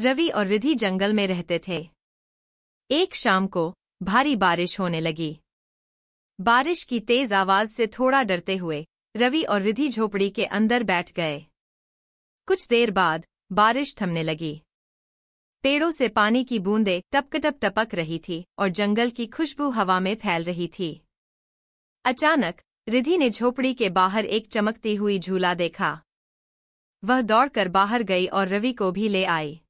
रवि और रिधि जंगल में रहते थे एक शाम को भारी बारिश होने लगी बारिश की तेज आवाज से थोड़ा डरते हुए रवि और रिधि झोपड़ी के अंदर बैठ गए कुछ देर बाद बारिश थमने लगी पेड़ों से पानी की बूंदें टपकटप टपक रही थी और जंगल की खुशबू हवा में फैल रही थी अचानक रिधि ने झोपड़ी के बाहर एक चमकती हुई झूला देखा वह दौड़कर बाहर गई और रवि को भी ले आई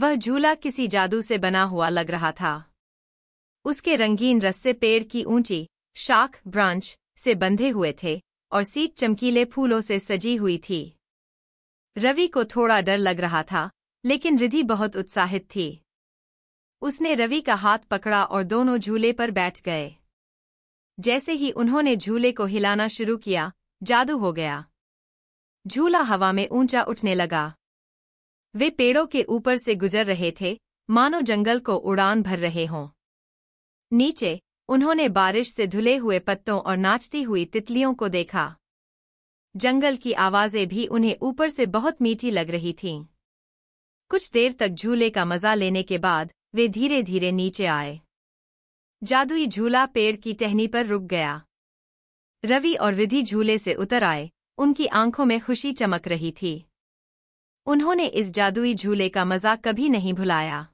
वह झूला किसी जादू से बना हुआ लग रहा था उसके रंगीन रस्से पेड़ की ऊंची शाख ब्रांच से बंधे हुए थे और सीट चमकीले फूलों से सजी हुई थी रवि को थोड़ा डर लग रहा था लेकिन रिधि बहुत उत्साहित थी उसने रवि का हाथ पकड़ा और दोनों झूले पर बैठ गए जैसे ही उन्होंने झूले को हिलाना शुरू किया जादू हो गया झूला हवा में ऊंचा उठने लगा वे पेड़ों के ऊपर से गुजर रहे थे मानो जंगल को उड़ान भर रहे हों नीचे उन्होंने बारिश से धुले हुए पत्तों और नाचती हुई तितलियों को देखा जंगल की आवाज़ें भी उन्हें ऊपर से बहुत मीठी लग रही थीं कुछ देर तक झूले का मज़ा लेने के बाद वे धीरे धीरे नीचे आए जादुई झूला पेड़ की टहनी पर रुक गया रवि और रिधि झूले से उतर आए उनकी आंखों में खुशी चमक रही थी उन्होंने इस जादुई झूले का मजाक कभी नहीं भुलाया